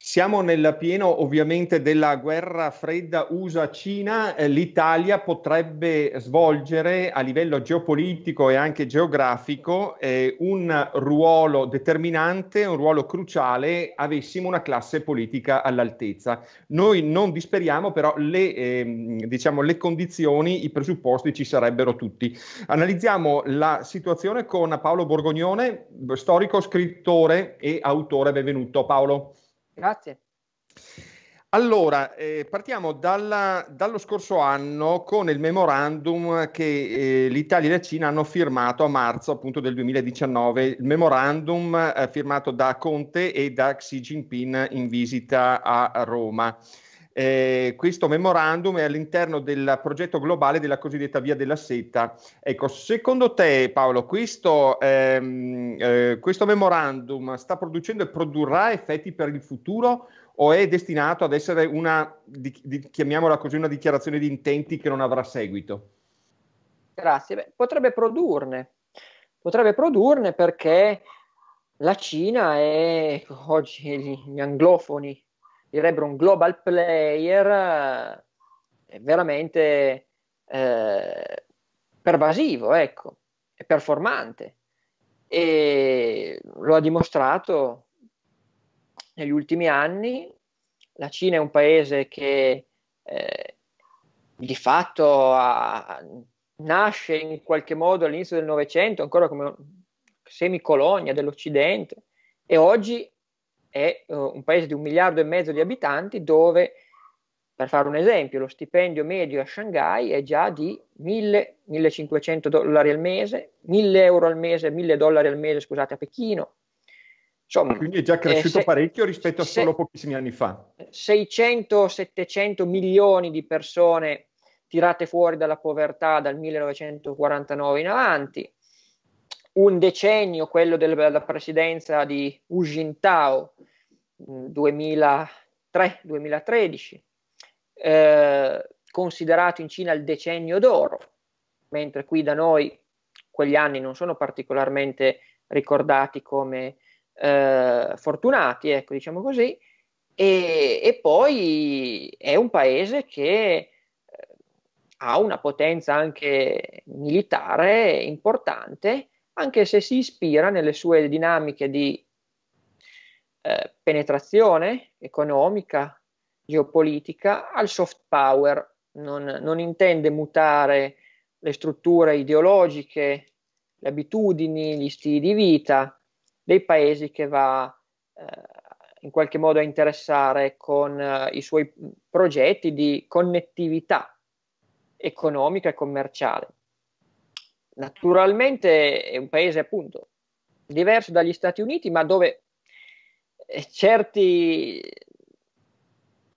Siamo nel pieno ovviamente della guerra fredda USA-Cina, eh, l'Italia potrebbe svolgere a livello geopolitico e anche geografico eh, un ruolo determinante, un ruolo cruciale, avessimo una classe politica all'altezza. Noi non disperiamo però le, eh, diciamo, le condizioni, i presupposti ci sarebbero tutti. Analizziamo la situazione con Paolo Borgognone, storico, scrittore e autore. Benvenuto Paolo. Grazie. Allora, eh, partiamo dalla, dallo scorso anno con il memorandum che eh, l'Italia e la Cina hanno firmato a marzo appunto del 2019, il memorandum eh, firmato da Conte e da Xi Jinping in visita a Roma. Eh, questo memorandum è all'interno del progetto globale della cosiddetta Via della Seta. Ecco, secondo te Paolo, questo, ehm, eh, questo memorandum sta producendo e produrrà effetti per il futuro o è destinato ad essere una, di, di, chiamiamola così, una dichiarazione di intenti che non avrà seguito? Grazie, Beh, potrebbe produrne, potrebbe produrne perché la Cina è oggi gli, anglofoni direbbero un global player eh, veramente eh, pervasivo, ecco, e performante. E lo ha dimostrato negli ultimi anni. La Cina è un paese che eh, di fatto ha, nasce in qualche modo all'inizio del Novecento ancora come semicolonia dell'Occidente e oggi è uh, un paese di un miliardo e mezzo di abitanti dove, per fare un esempio, lo stipendio medio a Shanghai è già di 1000-1500 dollari al mese, 1000 euro al mese, 1000 dollari al mese, scusate, a Pechino. Insomma, ah, Quindi è già eh, cresciuto eh, se, parecchio rispetto a se, solo pochissimi anni fa. 600-700 milioni di persone tirate fuori dalla povertà dal 1949 in avanti, un decennio, quello della presidenza di Hu Jintao, 2003-2013, mm, eh, considerato in Cina il decennio d'oro, mentre qui da noi quegli anni non sono particolarmente ricordati come eh, fortunati, ecco, diciamo così, e, e, poi è un paese che eh, ha una potenza anche militare importante, anche se si ispira nelle sue dinamiche di eh, penetrazione economica, geopolitica, al soft power. Non, non intende mutare le strutture ideologiche, le abitudini, gli stili di vita dei paesi che va eh, in qualche modo a interessare con eh, i suoi progetti di connettività economica e commerciale. Naturalmente è un paese appunto diverso dagli Stati Uniti, ma dove eh, certi,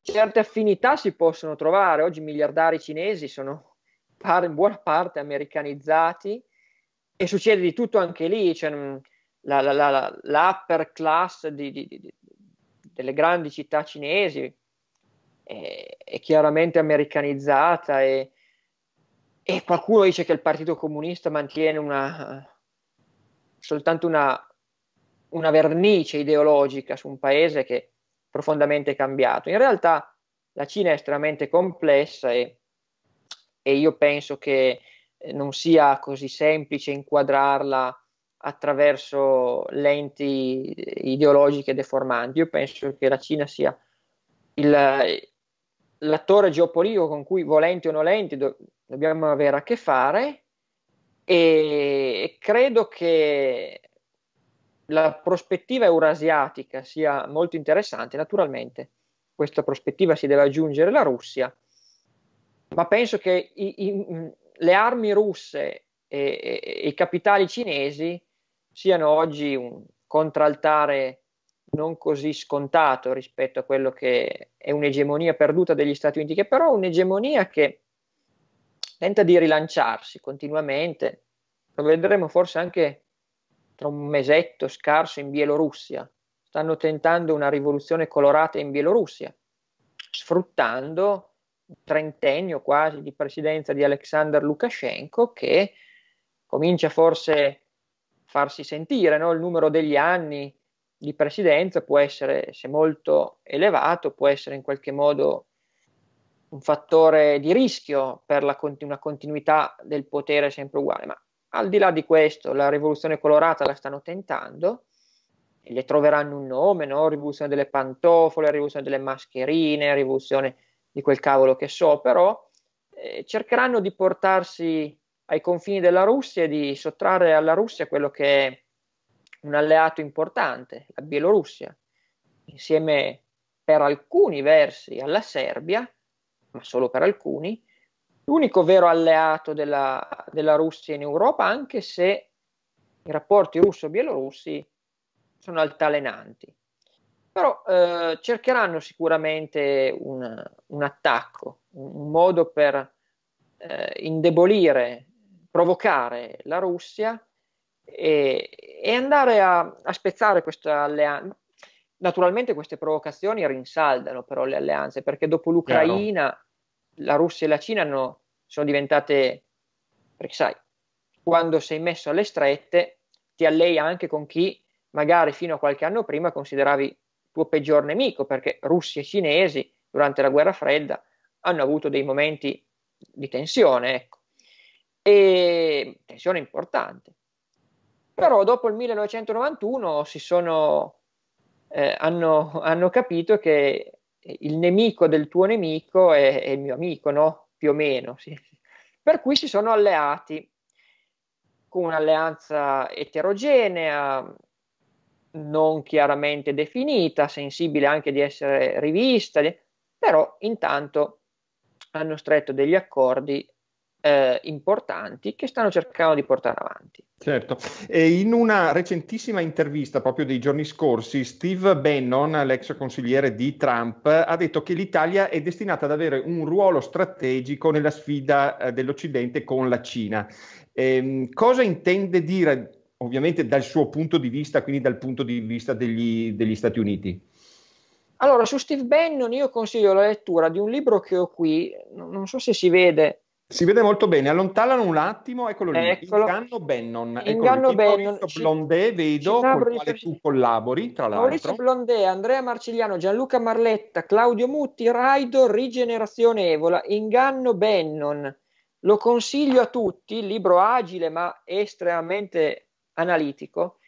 certe affinità si possono trovare. Oggi i miliardari cinesi sono par- in buona parte americanizzati e succede di tutto anche lì. Cioè, la, la, la, la class di, di, di, delle grandi città cinesi è, eh, è chiaramente americanizzata e e qualcuno dice che il Partito Comunista mantiene una, soltanto una, una vernice ideologica su un paese che è profondamente cambiato. In realtà la Cina è estremamente complessa e, e io penso che eh, non sia così semplice inquadrarla attraverso lenti ideologiche deformanti. Io penso che la Cina sia il, l'attore geopolitico con cui, volenti o nolenti, do, dobbiamo avere a che fare e credo che la prospettiva eurasiatica sia molto interessante. Naturalmente, questa prospettiva si deve aggiungere la Russia, ma penso che i, i, le armi russe e, e, e, i capitali cinesi siano oggi un contraltare non così scontato rispetto a quello che è un'egemonia perduta degli Stati Uniti, che però è un'egemonia che tenta di rilanciarsi continuamente. Lo vedremo forse anche tra un mesetto scarso in Bielorussia. Stanno tentando una rivoluzione colorata in Bielorussia, sfruttando un trentennio quasi di presidenza di Alexander Lukashenko che comincia forse a farsi sentire, no? il numero degli anni di presidenza può essere, se molto elevato, può essere in qualche modo un fattore di rischio per la continu- una continuità del potere sempre uguale, ma al di là di questo la rivoluzione colorata la stanno tentando, e le troveranno un nome, no? rivoluzione delle pantofole, rivoluzione delle mascherine, rivoluzione di quel cavolo che so, però eh, cercheranno di portarsi ai confini della Russia e di sottrarre alla Russia quello che è un alleato importante, la Bielorussia, insieme per alcuni versi alla Serbia, ma solo per alcuni, l'unico vero alleato della, della Russia in Europa, anche se i rapporti russo-bielorussi sono altalenanti. Però eh, cercheranno sicuramente un, un attacco, un, modo per eh, indebolire, provocare la Russia e, e andare a, a, spezzare questa alleanza. Naturalmente queste provocazioni rinsaldano però le alleanze, perché dopo l'Ucraina Chiaro. la Russia e la Cina hanno, sono diventate, perché sai, quando sei messo alle strette ti allei anche con chi magari fino a qualche anno prima consideravi tuo peggior nemico, perché russi e cinesi durante la guerra fredda hanno avuto dei momenti di tensione, ecco. e tensione importante. Però dopo il 1991 si sono eh, hanno, hanno, capito che il nemico del tuo nemico è, è il mio amico, no? Più o meno, sì. Per cui si sono alleati con un'alleanza eterogenea, non chiaramente definita, sensibile anche di essere rivista, però intanto hanno stretto degli accordi eh, importanti che stanno cercando di portare avanti. Certo, e in una recentissima intervista proprio dei giorni scorsi, Steve Bannon, l'ex consigliere di Trump, ha detto che l'Italia è destinata ad avere un ruolo strategico nella sfida eh, dell'Occidente con la Cina. Eh, cosa intende dire, ovviamente dal suo punto di vista, quindi dal punto di vista degli, degli Stati Uniti? Allora, su Steve Bannon io consiglio la lettura di un libro che ho qui, non so se si vede, si vede molto bene, allontanano un attimo, eccolo lì, eccolo. Inganno Bennon. Inganno eccolo Bennon. Blondé, vedo, con col quale tu collabori, tra l'altro. Maurizio Blondé, Andrea Marcigliano, Gianluca Marletta, Claudio Mutti, Raido, Rigenerazione Evola, Inganno Bennon. Lo consiglio a tutti, libro agile ma estremamente analitico.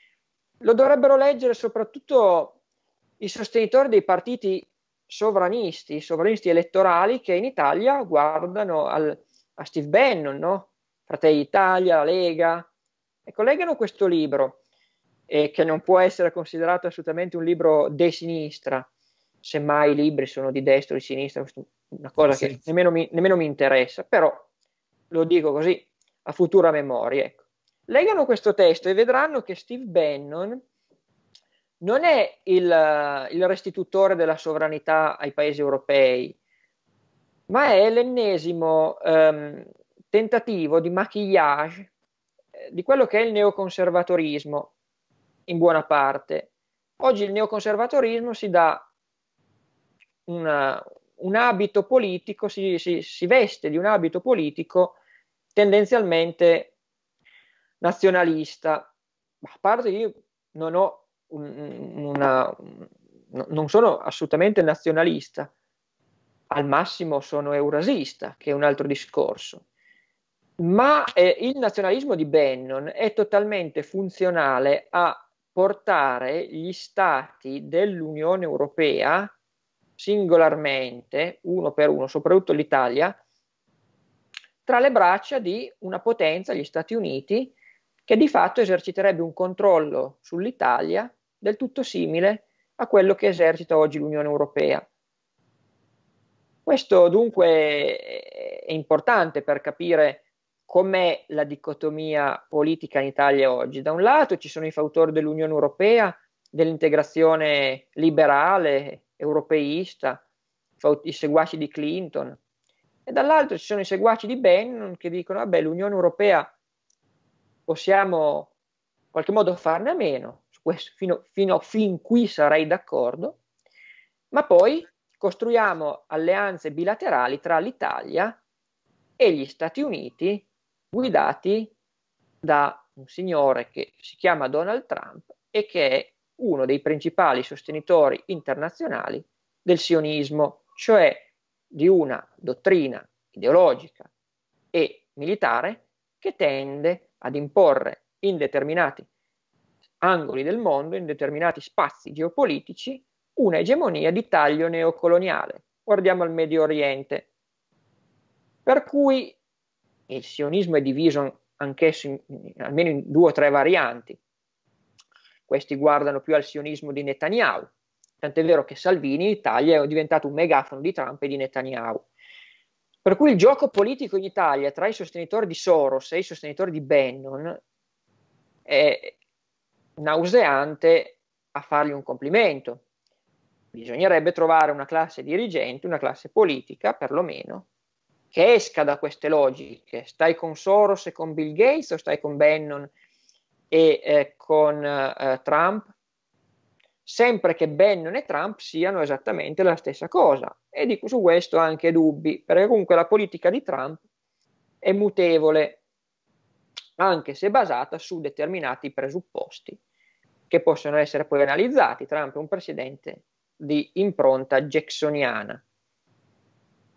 Lo dovrebbero leggere soprattutto i sostenitori dei partiti sovranisti, sovranisti elettorali che in Italia guardano al a Steve Bannon, no? Fratelli d'Italia, la Lega, ecco, leggano questo libro, eh, che non può essere considerato assolutamente un libro di sinistra, semmai i libri sono di destra o di sinistra, una cosa sì. che nemmeno mi, nemmeno mi, interessa, però lo dico così, a futura memoria. Ecco. Leggano questo testo e vedranno che Steve Bannon non è il, il restitutore della sovranità ai paesi europei, ma è l'ennesimo ehm, tentativo di maquillage eh, di quello che è il neoconservatorismo in buona parte. Oggi il neoconservatorismo si dà una, un abito politico, si, si, si veste di un abito politico tendenzialmente nazionalista. Ma a parte che io non ho una, non sono assolutamente nazionalista, al massimo sono eurasista, che è un altro discorso. Ma eh, il nazionalismo di Bannon è totalmente funzionale a portare gli stati dell'Unione Europea singolarmente, uno per uno, soprattutto l'Italia, tra le braccia di una potenza, gli Stati Uniti, che di fatto eserciterebbe un controllo sull'Italia del tutto simile a quello che esercita oggi l'Unione Europea. Questo dunque è importante per capire com'è la dicotomia politica in Italia oggi. Da un lato ci sono i fautori dell'Unione Europea, dell'integrazione liberale, europeista, i seguaci di Clinton, e dall'altro ci sono i seguaci di Bannon che dicono, vabbè, l'Unione Europea possiamo in qualche modo farne a meno, su questo fino, fino fin qui sarei d'accordo, ma poi costruiamo alleanze bilaterali tra l'Italia e gli Stati Uniti guidati da un signore che si chiama Donald Trump e che è uno dei principali sostenitori internazionali del sionismo, cioè di una dottrina ideologica e militare che tende ad imporre in determinati angoli del mondo, in determinati spazi geopolitici, una egemonia di taglio neocoloniale. Guardiamo al Medio Oriente. Per cui il sionismo è diviso anch'esso in, in, almeno in due o tre varianti. Questi guardano più al sionismo di Netanyahu, tant'è vero che Salvini in Italia è diventato un megafono di Trump e di Netanyahu. Per cui il gioco politico in Italia tra i sostenitori di Soros e i sostenitori di Bannon è nauseante a fargli un complimento, Bisognerebbe trovare una classe dirigente, una classe politica perlomeno, che esca da queste logiche. Stai con Soros e con Bill Gates o stai con Bannon e eh, con eh, Trump? Sempre che Bannon e Trump siano esattamente la stessa cosa. E dico su questo anche dubbi, perché comunque la politica di Trump è mutevole, anche se basata su determinati presupposti che possono essere poi analizzati. Trump è un presidente di impronta jacksoniana.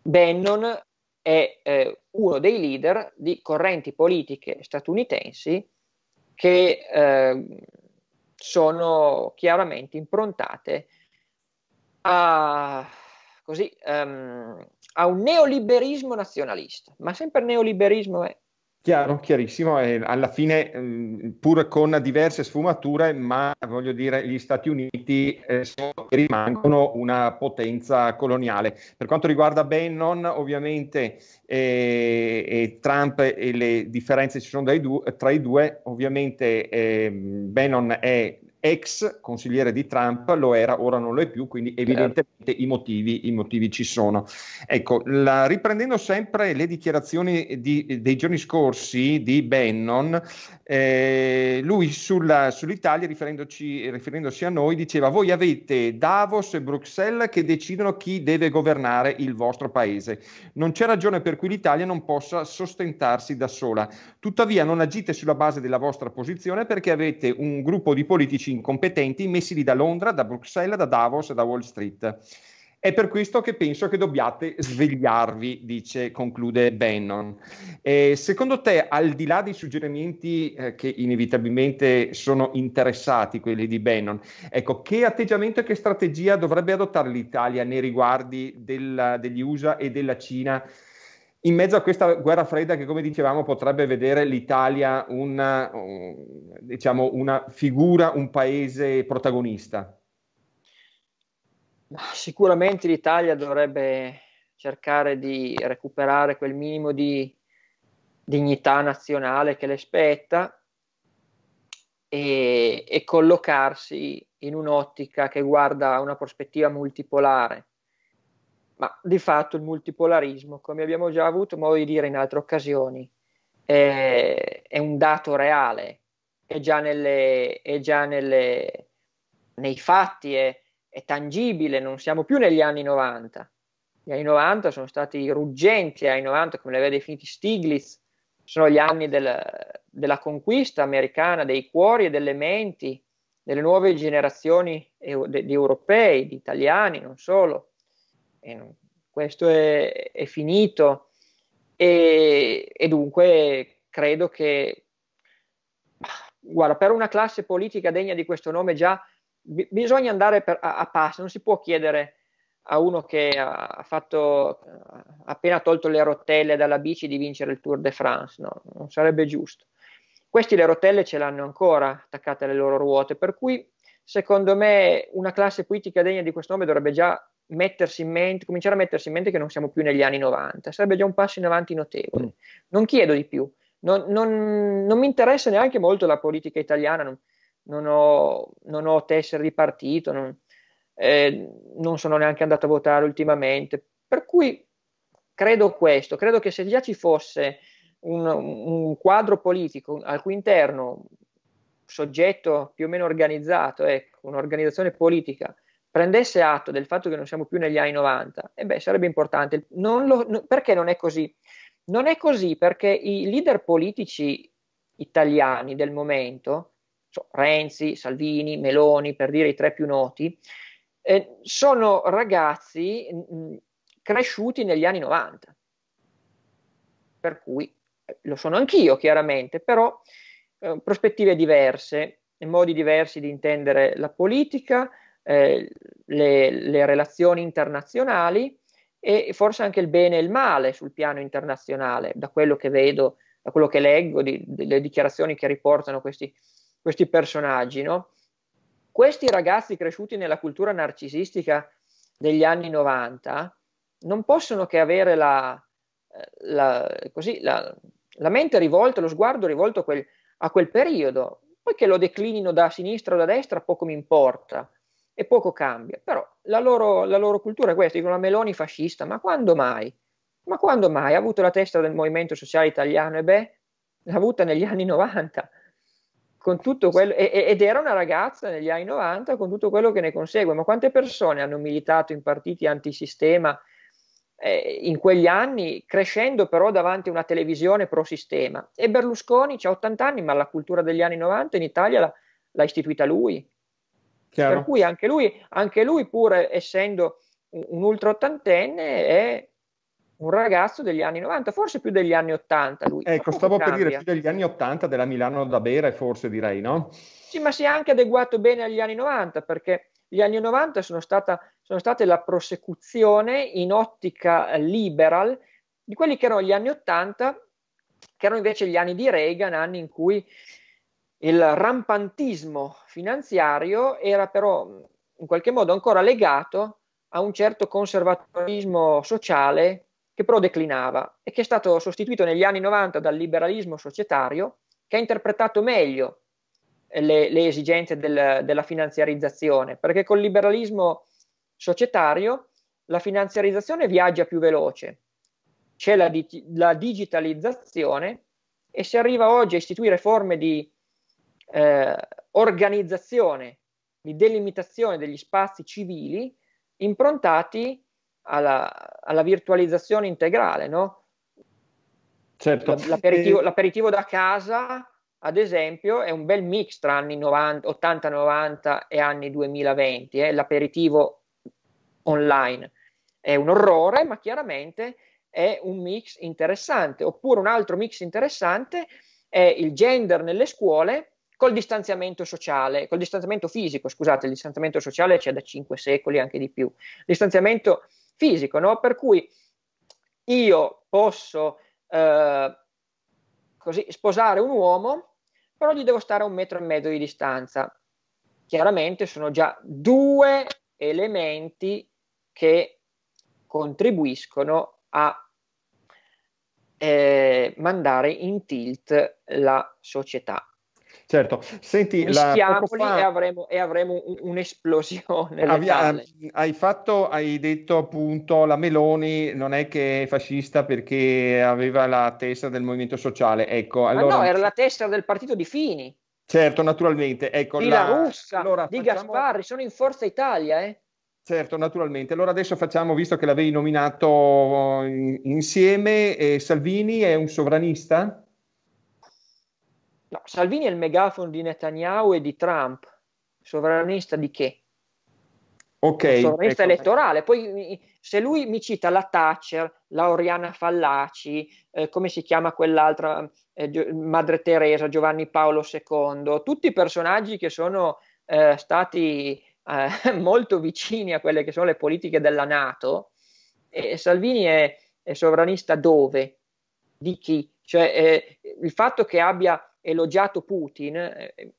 Bannon è eh, uno dei leader di correnti politiche statunitensi che eh, sono chiaramente improntate a, così, um, a, un neoliberismo nazionalista, ma sempre neoliberismo è Chiaro, chiarissimo, e alla fine mm, pur con diverse sfumature, ma voglio dire gli Stati Uniti eh, rimangono una potenza coloniale. Per quanto riguarda Bannon, ovviamente eh, e Trump e le differenze ci sono due, tra i due, ovviamente eh, Bannon è ex consigliere di Trump, lo era, ora non lo è più, quindi evidentemente i motivi, i motivi ci sono. Ecco, la, riprendendo sempre le dichiarazioni di, dei giorni scorsi di Bannon, eh, lui sulla, sull'Italia, riferendosi a noi, diceva voi avete Davos e Bruxelles che decidono chi deve governare il vostro paese. Non c'è ragione per cui l'Italia non possa sostentarsi da sola. Tuttavia non agite sulla base della vostra posizione perché avete un gruppo di politici incompetenti messi lì da Londra, da Bruxelles, da Davos e da Wall Street. È per questo che penso che dobbiate svegliarvi, dice, conclude Bannon. Eh, secondo te, al di là dei suggerimenti eh, che inevitabilmente sono interessati quelli di Bannon, ecco, che atteggiamento e che strategia dovrebbe adottare l'Italia nei riguardi della, degli USA e della Cina in mezzo a questa guerra fredda che, come dicevamo, potrebbe vedere l'Italia una, diciamo, una figura, un paese protagonista? Sicuramente l'Italia dovrebbe cercare di recuperare quel minimo di dignità nazionale che le spetta e, e collocarsi in un'ottica che guarda una prospettiva multipolare ma di fatto il multipolarismo, come abbiamo già avuto modo di dire in altre occasioni, è, è un dato reale, è già, nelle, è già nelle, nei fatti, è, è, tangibile, non siamo più negli anni 90. Gli anni 90 sono stati ruggenti, gli anni 90 come li aveva definiti Stiglitz, sono gli anni del, della conquista americana dei cuori e delle menti delle nuove generazioni di europei, di italiani, non solo questo è, è finito e, e, dunque credo che, guarda, per una classe politica degna di questo nome già b- bisogna andare per, a, a passo, non si può chiedere a uno che ha, fatto, ha appena tolto le rotelle dalla bici di vincere il Tour de France, no, non sarebbe giusto. Questi le rotelle ce l'hanno ancora attaccate alle loro ruote, per cui secondo me una classe politica degna di questo nome dovrebbe già mettersi in mente, cominciare a mettersi in mente che non siamo più negli anni 90, sarebbe già un passo in avanti notevole. Mm. Non chiedo di più, non, non, non mi interessa neanche molto la politica italiana, non, non ho, ho, tessere di partito, non, eh, non sono neanche andato a votare ultimamente, per cui credo questo, credo che se già ci fosse un, un quadro politico al cui interno soggetto più o meno organizzato, ecco, un'organizzazione politica, prendesse atto del fatto che non siamo più negli anni 90, e beh, sarebbe importante. Non lo, no, perché non è così? Non è così perché i leader politici italiani del momento, so, Renzi, Salvini, Meloni, per dire i tre più noti, eh, sono ragazzi mh, cresciuti negli anni 90. Per cui eh, lo sono anch'io, chiaramente, però eh, prospettive diverse, modi diversi di intendere la politica, eh, le, le, relazioni internazionali e forse anche il bene e il male sul piano internazionale, da quello che vedo, da quello che leggo, di, delle dichiarazioni che riportano questi, questi personaggi. No? Questi ragazzi cresciuti nella cultura narcisistica degli anni 90 non possono che avere la, eh, la, così, la, la mente rivolta, lo sguardo rivolto quel, a quel periodo, poi che lo declinino da sinistra o da destra poco mi importa, e poco cambia, però la loro, la loro cultura è questa, dicono la Meloni fascista, ma quando mai? Ma quando mai? Ha avuto la testa del movimento sociale italiano e beh, l'ha avuta negli anni 90, con tutto quello, ed era una ragazza negli anni 90 con tutto quello che ne consegue, ma quante persone hanno militato in partiti antisistema eh, in quegli anni, crescendo però davanti a una televisione pro-sistema? E Berlusconi ha 80 anni, ma la cultura degli anni 90 in Italia l'ha, l'ha istituita lui, Chiaro. Per cui anche lui, anche lui, pur essendo un ultra ottantenne, è un ragazzo degli anni 90, forse più degli anni 80 lui. Ecco, stavo cambia. per dire più degli anni 80 della Milano da bere, forse direi, no? Sì, ma si è anche adeguato bene agli anni 90, perché gli anni 90 sono, stata, sono state la prosecuzione in ottica liberal di quelli che erano gli anni 80, che erano invece gli anni di Reagan, anni in cui il rampantismo finanziario era però in qualche modo ancora legato a un certo conservatorismo sociale che però declinava e che è stato sostituito negli anni 90 dal liberalismo societario che ha interpretato meglio le, le esigenze del, della finanziarizzazione, perché col liberalismo societario la finanziarizzazione viaggia più veloce, c'è la, la digitalizzazione e si arriva oggi a istituire forme di eh, organizzazione, di delimitazione degli spazi civili improntati alla, alla virtualizzazione integrale, no? Certo. l'aperitivo, e... l'aperitivo, da casa, ad esempio, è un bel mix tra anni 80-90 e anni 2020, eh? l'aperitivo online. È un orrore, ma chiaramente è un mix interessante. Oppure un altro mix interessante è il gender nelle scuole col distanziamento sociale, col distanziamento fisico, scusate, il distanziamento sociale c'è da cinque secoli anche di più, distanziamento fisico, no? Per cui io posso eh, così, sposare un uomo, però gli devo stare a un metro e mezzo di distanza. Chiaramente sono già due elementi che contribuiscono a eh, mandare in tilt la società. Certo, senti, mischiamoli la... fa... e, avremo, e avremo un'esplosione. Avvia... hai, fatto, hai detto appunto la Meloni non è che è fascista perché aveva la testa del movimento sociale, ecco. Allora... no, era la testa del partito di Fini. Certo, naturalmente. Ecco, di la, la Russa, allora, di facciamo... Gasparri, sono in Forza Italia, eh? Certo, naturalmente. Allora adesso facciamo, visto che l'avevi nominato eh, insieme, eh, Salvini è un sovranista? Salvini è il megafono di Netanyahu e di Trump, sovranista di che? Ok. Sovranista ecco. elettorale. Poi se lui mi cita la Thatcher, la Oriana Fallaci, eh, come si chiama quell'altra, eh, Madre Teresa, Giovanni Paolo II, tutti personaggi che sono eh, stati eh, molto vicini a quelle che sono le politiche della Nato, e Salvini è, è, sovranista dove? Di chi? Cioè eh, il fatto che abbia elogiato Putin, eh, eh,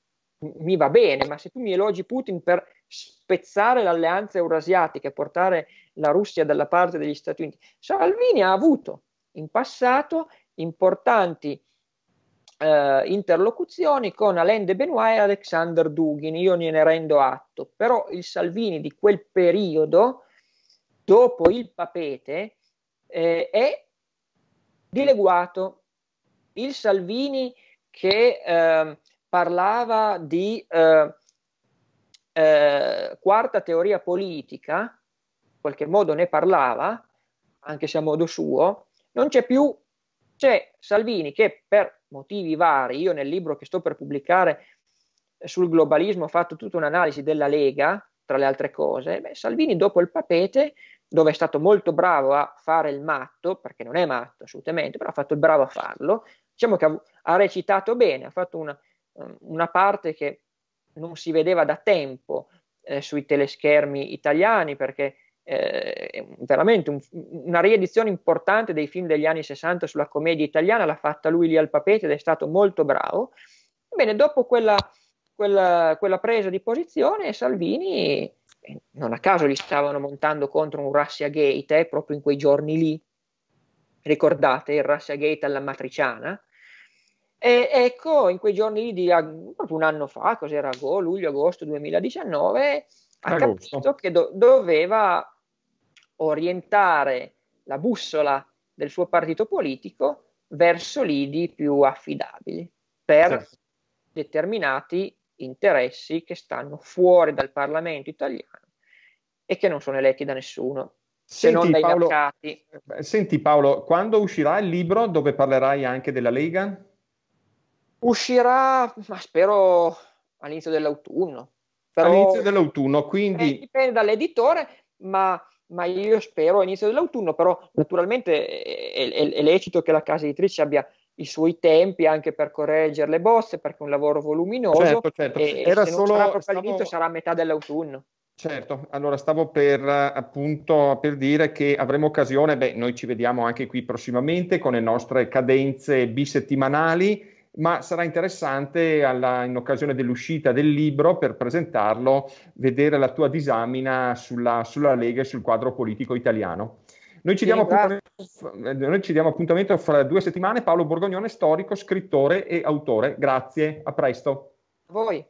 mi va bene, ma se tu mi elogi Putin per spezzare l'alleanza eurasiatica e portare la Russia dalla parte degli Stati Uniti, Salvini ha avuto in passato importanti eh, interlocuzioni con Alain de Benoit e Alexander Dugin, io ne rendo atto, però il Salvini di quel periodo, dopo il papete, eh, è dileguato. Il Salvini che eh, parlava di eh, eh, quarta teoria politica, in qualche modo ne parlava, anche se a modo suo, non c'è più, c'è Salvini che per motivi vari, io nel libro che sto per pubblicare sul globalismo ho fatto tutta un'analisi della Lega, tra le altre cose, beh, Salvini dopo il papete, dove è stato molto bravo a fare il matto, perché non è matto assolutamente, però ha fatto il bravo a farlo, diciamo che ha, ha recitato bene, ha fatto una, um, una, parte che non si vedeva da tempo eh, sui teleschermi italiani perché eh, è veramente un, una riedizione importante dei film degli anni 60 sulla commedia italiana, l'ha fatta lui lì al papete ed è stato molto bravo. Bene, dopo quella, quella, quella presa di posizione Salvini eh, non a caso gli stavano montando contro un Russia Gate eh, proprio in quei giorni lì. Ricordate il Russia Gate alla matriciana? E ecco, in quei giorni lì, di, proprio un anno fa, cos'era go, luglio, agosto 2019, ha capito che do- doveva orientare la bussola del suo partito politico verso lidi più affidabili per sì. Certo. determinati interessi che stanno fuori dal Parlamento italiano e che non sono eletti da nessuno se non dai Paolo, mercati. Eh, senti Paolo, quando uscirà il libro dove parlerai anche della Lega? Uscirà, ma spero all'inizio dell'autunno. Però, all'inizio dell'autunno, quindi... Eh, dipende dall'editore, ma, ma, io spero all'inizio dell'autunno, però naturalmente è, è, è lecito che la casa editrice abbia i suoi tempi anche per correggere le bozze, perché è un lavoro voluminoso. Certo, certo. E, Era se solo, sarà proprio all'inizio sarà a metà dell'autunno. Certo, allora stavo per appunto per dire che avremo occasione, beh, noi ci vediamo anche qui prossimamente con le nostre cadenze bisettimanali ma sarà interessante alla, in occasione dell'uscita del libro per presentarlo, vedere la tua disamina sulla, sulla Lega e sul quadro politico italiano. Noi ci, diamo eh, noi ci, diamo appuntamento fra due settimane. Paolo Borgognone, storico, scrittore e autore. Grazie, a presto. A voi.